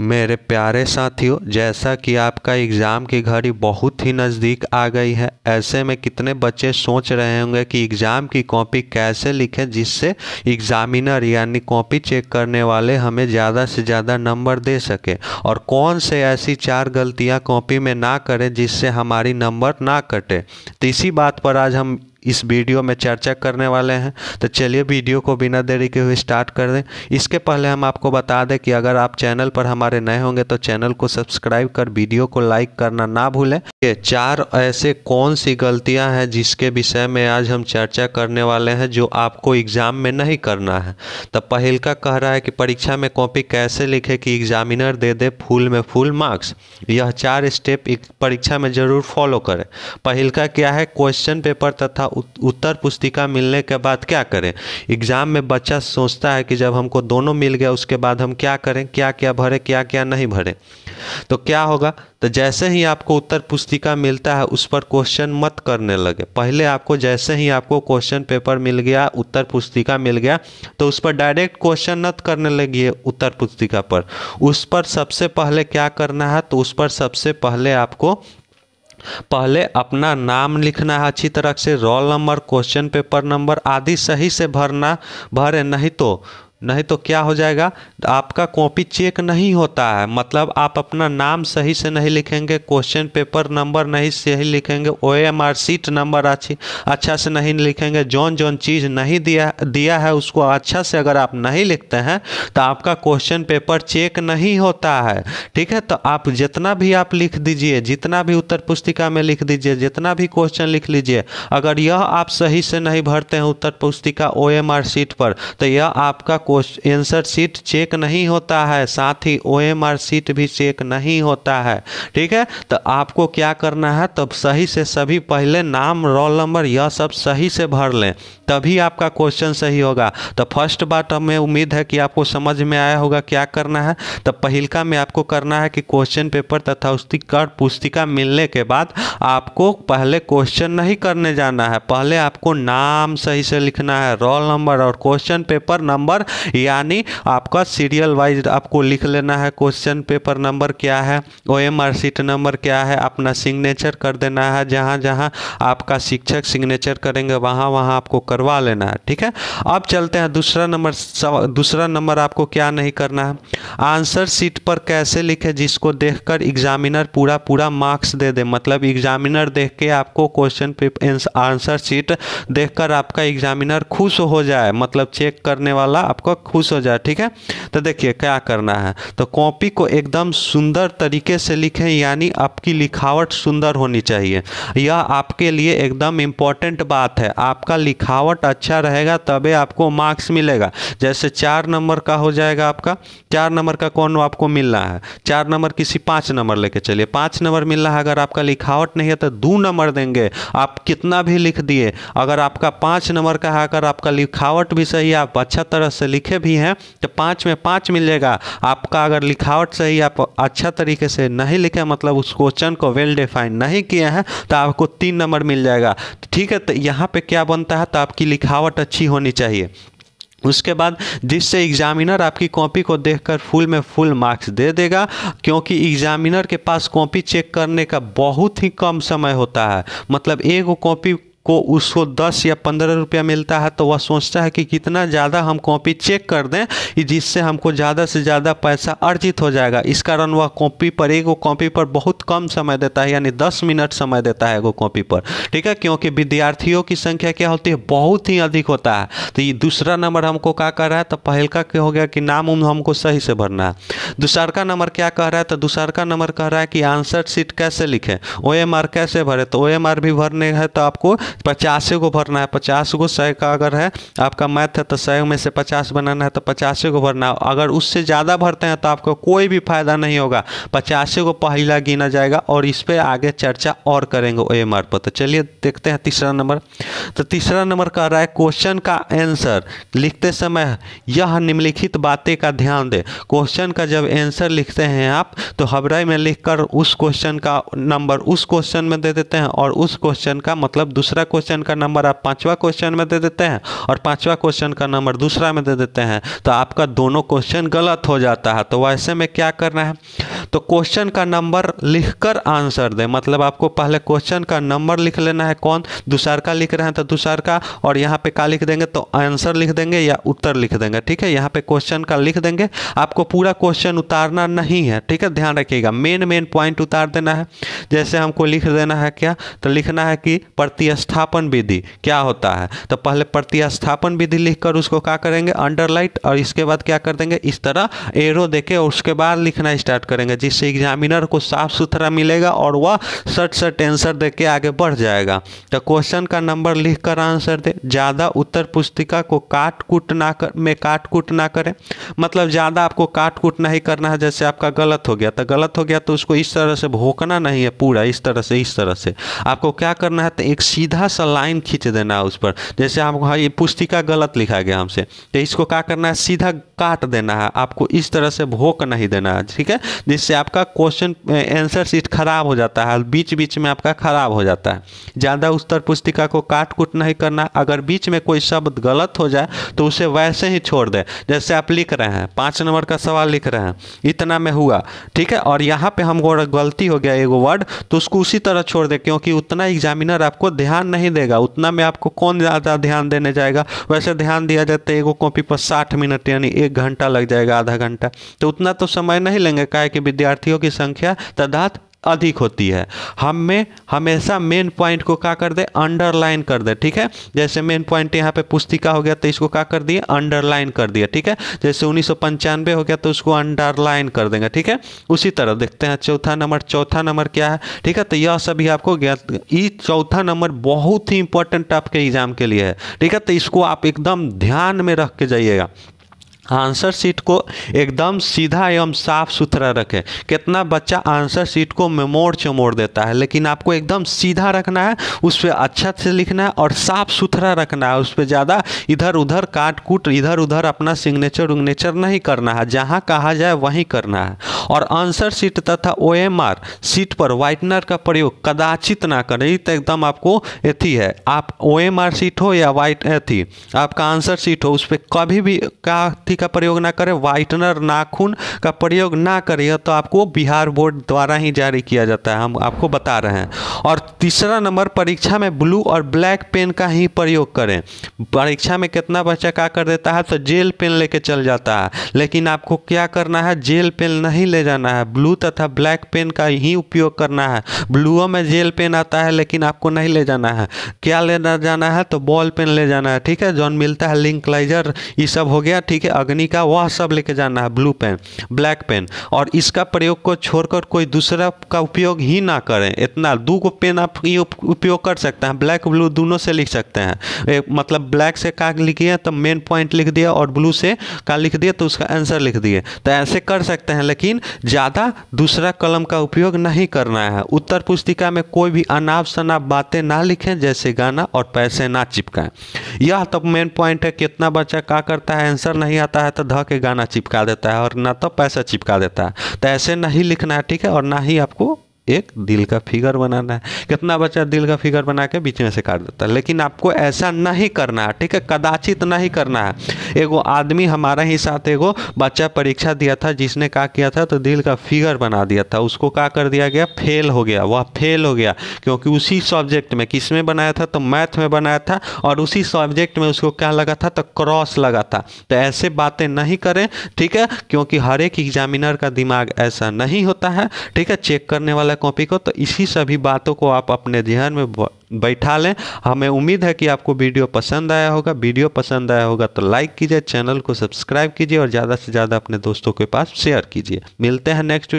मेरे प्यारे साथियों जैसा कि आपका एग्ज़ाम की घड़ी बहुत ही नज़दीक आ गई है ऐसे में कितने बच्चे सोच रहे होंगे कि एग्ज़ाम की कॉपी कैसे लिखें जिससे एग्ज़ामिनर यानी कॉपी चेक करने वाले हमें ज़्यादा से ज़्यादा नंबर दे सके और कौन से ऐसी चार गलतियाँ कॉपी में ना करें जिससे हमारी नंबर ना कटे तो इसी बात पर आज हम इस वीडियो में चर्चा करने वाले हैं तो चलिए वीडियो को बिना देरी के हुए स्टार्ट कर दें इसके पहले हम आपको बता दें कि अगर आप चैनल पर हमारे नए होंगे तो चैनल को सब्सक्राइब कर वीडियो को लाइक करना ना भूलें ये चार ऐसे कौन सी गलतियां हैं जिसके विषय में आज हम चर्चा करने वाले हैं जो आपको एग्ज़ाम में नहीं करना है तो पहल का कह रहा है कि परीक्षा में कॉपी कैसे लिखे कि एग्जामिनर दे दे फुल में फुल मार्क्स यह चार स्टेप परीक्षा में ज़रूर फॉलो करें पहल का क्या है क्वेश्चन पेपर तथा उत्तर पुस्तिका मिलने के बाद क्या करें एग्ज़ाम में बच्चा सोचता है कि जब हमको दोनों मिल गया उसके बाद हम क्या करें क्या क्या भरें क्या क्या नहीं भरें तो क्या होगा तो जैसे ही आपको उत्तर पुस्तिका मिलता है उस पर क्वेश्चन मत करने लगे पहले आपको जैसे ही आपको क्वेश्चन पेपर मिल गया उत्तर पुस्तिका मिल गया तो उस पर डायरेक्ट क्वेश्चन मत करने लगिए उत्तर पुस्तिका पर उस पर सबसे पहले क्या करना है तो उस पर सबसे पहले आपको पहले अपना नाम लिखना है अच्छी तरह से roll number question paper number आदि सही से भरना भरें नहीं तो नहीं तो क्या हो जाएगा आपका कॉपी चेक नहीं होता है मतलब आप अपना नाम सही से नहीं लिखेंगे क्वेश्चन पेपर नंबर नहीं सही लिखेंगे O M R sheet number अच्छी अच्छा से नहीं लिखेंगे जौन जौन चीज़ नहीं दिया दिया है उसको अच्छा से अगर आप नहीं लिखते हैं तो आपका क्वेश्चन पेपर चेक नहीं होता है ठीक है तो आप जितना भी आप लिख दीजिए जितना भी उत्तर पुस्तिका में लिख दीजिए जितना भी क्वेश्चन लिख लीजिए अगर यह आप सही से नहीं भरते हैं उत्तर पुस्तिका ओ एम आर सीट पर तो यह आपका क्वेश्चन सीट चेक नहीं होता है साथ ही ओ एम आर सीट भी चेक नहीं होता है ठीक है तो आपको क्या करना है तब सही से सभी पहले नाम रोल नंबर यह सब सही से भर लें तभी आपका क्वेश्चन सही होगा तो फर्स्ट बात हमें उम्मीद है कि आपको समझ में आया होगा क्या करना है तो पहलका में आपको करना है कि क्वेश्चन पेपर तथा उसकी कर पुस्तिका मिलने के बाद आपको पहले क्वेश्चन नहीं करने जाना है पहले आपको नाम सही से लिखना है रोल नंबर और क्वेश्चन पेपर नंबर यानी आपका सीरियल वाइज आपको लिख लेना है क्वेश्चन पेपर नंबर क्या है O M R sheet number क्या है अपना सिग्नेचर कर देना है जहाँ जहाँ आपका शिक्षक सिग्नेचर करेंगे वहाँ वहाँ आपको करवा लेना है ठीक है अब चलते हैं दूसरा नंबर दूसरा नंबर आपको क्या नहीं करना है आंसर सीट पर कैसे लिखे जिसको देखकर एग्जामिनर पूरा पूरा मार्क्स दे दे मतलब एग्जामिनर देख के आपको क्वेश्चन पेपर आंसर सीट देखकर आपका एग्जामिनर खुश हो जाए मतलब चेक करने वाला आपका आपका खुश हो जाए ठीक है तो देखिए क्या करना है तो कॉपी को एकदम सुंदर तरीके से लिखें यानी आपकी लिखावट सुंदर होनी चाहिए यह आपके लिए एकदम इम्पॉर्टेंट बात है आपका लिखावट अच्छा रहेगा तभी आपको मार्क्स मिलेगा जैसे चार नंबर का हो जाएगा आपका चार नंबर का कौन आपको मिलना है चार नंबर किसी पाँच नंबर लेके चलिए पाँच नंबर मिल रहा है अगर आपका लिखावट नहीं है तो दो नंबर देंगे आप कितना भी लिख दिए अगर आपका पाँच नंबर का है अगर आपका लिखावट भी सही है आप अच्छा तरह से लिखे भी हैं तो पाँच में पाँच मिलेगा आपका अगर लिखावट सही आप अच्छा तरीके से नहीं लिखे मतलब उस क्वेश्चन को वेल डिफाइन नहीं किए हैं तो आपको तीन नंबर मिल जाएगा ठीक है तो यहाँ पर क्या बनता है तो आपकी लिखावट अच्छी होनी चाहिए उसके बाद जिससे एग्जामिनर आपकी कॉपी को देखकर फुल में फुल मार्क्स दे देगा क्योंकि एग्जामिनर के पास कॉपी चेक करने का बहुत ही कम समय होता है मतलब एक कॉपी को उसको दस या पंद्रह रुपया मिलता है तो वह सोचता है कि कितना ज़्यादा हम कॉपी चेक कर दें जिससे हमको ज़्यादा से ज़्यादा पैसा अर्जित हो जाएगा इस कारण वह कॉपी पर एक कॉपी पर बहुत कम समय देता है यानी दस मिनट समय देता है एगो कॉपी पर ठीक है क्योंकि विद्यार्थियों की संख्या क्या होती है बहुत ही अधिक होता है तो ये दूसरा नंबर हमको क्या कह रहा है तो पहल का क्या हो गया कि नाम उम हमको सही से भरना है दूसर का नंबर क्या कह रहा है तो दूसर का नंबर कह रहा है कि आंसर सीट कैसे लिखें ओ एम आर कैसे भरे तो ओ एम आर भी भरने हैं तो आपको पचासे को भरना है पचास को सौ का अगर है आपका मैथ है तो सय में से पचास बनाना है तो पचासे को भरना है अगर उससे ज़्यादा भरते हैं तो आपको कोई भी फायदा नहीं होगा पचासे को पहला गिना जाएगा और इस पर आगे चर्चा और करेंगे ओ एम आर पर तो चलिए देखते हैं तीसरा नंबर तो तीसरा नंबर कह रहा है क्वेश्चन का आंसर लिखते समय यह निम्नलिखित बातें का ध्यान दें क्वेश्चन का जब आंसर लिखते हैं आप तो हबराई में लिखकर उस क्वेश्चन का नंबर उस क्वेश्चन में दे देते हैं और उस क्वेश्चन का मतलब दूसरा दूसरा क्वेश्चन का नंबर आप पांचवा क्वेश्चन में दे देते हैं और पांचवा क्वेश्चन का नंबर दूसरा में दे देते हैं तो आपका दोनों क्वेश्चन गलत हो जाता है तो वैसे में क्या करना है तो क्वेश्चन का नंबर लिखकर आंसर दें मतलब आपको पहले क्वेश्चन का नंबर लिख लेना है कौन दूसर का लिख रहे हैं तो दूसर का और यहाँ पे का लिख देंगे तो आंसर लिख देंगे या उत्तर लिख देंगे ठीक है यहाँ पे क्वेश्चन का लिख देंगे आपको पूरा क्वेश्चन उतारना नहीं है ठीक है ध्यान रखिएगा मेन मेन पॉइंट उतार देना है जैसे हमको लिख देना है क्या तो लिखना है कि प्रतिष्ठा प्रतिस्थापन विधि क्या होता है तो पहले प्रतिस्थापन विधि लिखकर उसको क्या करेंगे अंडरलाइट और इसके बाद क्या कर देंगे इस तरह एरो देके और उसके बाद लिखना स्टार्ट करेंगे जिससे एग्जामिनर को साफ सुथरा मिलेगा और वह सट सट आंसर दे के आगे बढ़ जाएगा तो क्वेश्चन का नंबर लिख कर आंसर दे ज़्यादा उत्तर पुस्तिका को काट कूट ना कर में काट कूट ना करें मतलब ज़्यादा आपको काट कूट नहीं करना है जैसे आपका गलत हो गया तो गलत हो गया तो उसको इस तरह से भोंकना नहीं है पूरा इस तरह से इस तरह से आपको क्या करना है तो एक सीधा सीधा सा लाइन खींच देना है उस पर जैसे हम हाँ ये पुस्तिका गलत लिखा गया हमसे तो इसको क्या करना है सीधा काट देना है आपको इस तरह से भोक नहीं देना है ठीक है जिससे आपका क्वेश्चन आंसर शीट खराब हो जाता है बीच बीच में आपका खराब हो जाता है ज़्यादा उत्तर पुस्तिका को काट कूट नहीं करना अगर बीच में कोई शब्द गलत हो जाए तो उसे वैसे ही छोड़ दें जैसे आप लिख रहे हैं पाँच नंबर का सवाल लिख रहे हैं इतना में हुआ ठीक है और यहाँ पर हमको गलती हो गया एगो वर्ड तो उसको उसी तरह छोड़ दें क्योंकि उतना एग्जामिनर आपको ध्यान नहीं देगा उतना में आपको कौन ज़्यादा ध्यान देने जाएगा वैसे ध्यान दिया जाता तो है एगो कॉपी पर साठ मिनट यानी एक घंटा लग जाएगा आधा घंटा तो उतना तो समय नहीं लेंगे क्या कि विद्यार्थियों की संख्या तदात अधिक होती है हम में हमेशा मेन पॉइंट को क्या कर दे अंडरलाइन कर दे ठीक है जैसे मेन पॉइंट यहाँ पे पुस्तिका हो गया तो इसको क्या कर दिए अंडरलाइन कर दिया ठीक है जैसे उन्नीस हो गया तो उसको अंडरलाइन कर देंगे ठीक है उसी तरह देखते हैं चौथा नंबर चौथा नंबर क्या है ठीक है तो यह सभी आपको ज्ञात ये चौथा नंबर बहुत ही इंपॉर्टेंट आपके एग्जाम के लिए है ठीक है तो इसको आप एकदम ध्यान में रख के जाइएगा आंसर शीट को एकदम सीधा एवं साफ सुथरा रखें कितना बच्चा आंसर शीट को मेमोड़ चमोड़ देता है लेकिन आपको एकदम सीधा रखना है उस पर अच्छा से लिखना है और साफ सुथरा रखना है उस पर ज़्यादा इधर उधर काट कूट इधर उधर अपना सिग्नेचर उग्नेचर नहीं करना है जहाँ कहा जाए वहीं करना है और आंसर सीट तथा ओ सीट पर वाइटनर का प्रयोग कदाचित ना करें ये तो एकदम आपको एथी है आप ओ सीट हो या वाइट एथी आपका आंसर सीट हो उस पर कभी भी का अथी का प्रयोग ना करें वाइटनर नाखून का प्रयोग ना करें तो आपको बिहार बोर्ड द्वारा ही जारी किया जाता है हम आपको बता रहे हैं और तीसरा नंबर परीक्षा में ब्लू और ब्लैक पेन का ही प्रयोग करें परीक्षा में कितना बच्चा का कर देता है तो जेल पेन लेके चल जाता है लेकिन आपको क्या करना है जेल पेन नहीं ले ले जाना है ब्लू तथा ब्लैक पेन का ही उपयोग करना है ब्लूओ में जेल पेन आता है लेकिन आपको नहीं ले जाना है क्या लेना जाना है तो बॉल पेन ले जाना है ठीक है जो मिलता है लिंकलाइजर ये सब हो गया ठीक है अग्नि का वह सब लेके जाना है ब्लू पेन ब्लैक पेन और इसका प्रयोग को छोड़कर कोई दूसरा का उपयोग ही ना करें इतना दो को पेन आप उपयोग कर सकते हैं ब्लैक ब्लू दोनों से लिख सकते हैं मतलब ब्लैक से का लिखिए तो मेन पॉइंट लिख दिया और ब्लू से का लिख दिया तो उसका आंसर लिख दिए तो ऐसे कर सकते हैं लेकिन ज़्यादा दूसरा कलम का उपयोग नहीं करना है उत्तर पुस्तिका में कोई भी अनाप शनाप बातें ना लिखें जैसे गाना और पैसे ना चिपकाएं यह तो मेन पॉइंट है कितना बच्चा क्या करता है आंसर नहीं आता है तो ध के गाना चिपका देता है और ना तो पैसा चिपका देता है तो ऐसे नहीं लिखना है ठीक है और ना ही आपको एक दिल का फिगर बनाना है कितना बच्चा दिल का फिगर बना के बीच में से काट देता है लेकिन आपको ऐसा नहीं करना है ठीक है कदाचित नहीं करना है एगो आदमी हमारा ही साथ एगो बच्चा परीक्षा दिया था जिसने क्या किया था तो दिल का फिगर बना दिया था उसको क्या कर दिया गया फेल हो गया वह फेल हो गया क्योंकि उसी सब्जेक्ट में किस में बनाया था तो मैथ में बनाया था और उसी सब्जेक्ट में उसको क्या लगा था तो क्रॉस लगा था तो ऐसे बातें नहीं करें ठीक है क्योंकि हर एक एग्जामिनर का दिमाग ऐसा नहीं होता है ठीक है चेक करने वाला कॉपी को तो इसी सभी बातों को आप अपने ध्यान में बैठा लें हमें उम्मीद है कि आपको वीडियो पसंद आया होगा वीडियो पसंद आया होगा तो लाइक कीजिए चैनल को सब्सक्राइब कीजिए और ज़्यादा से ज़्यादा अपने दोस्तों के पास शेयर कीजिए मिलते हैं नेक्स्ट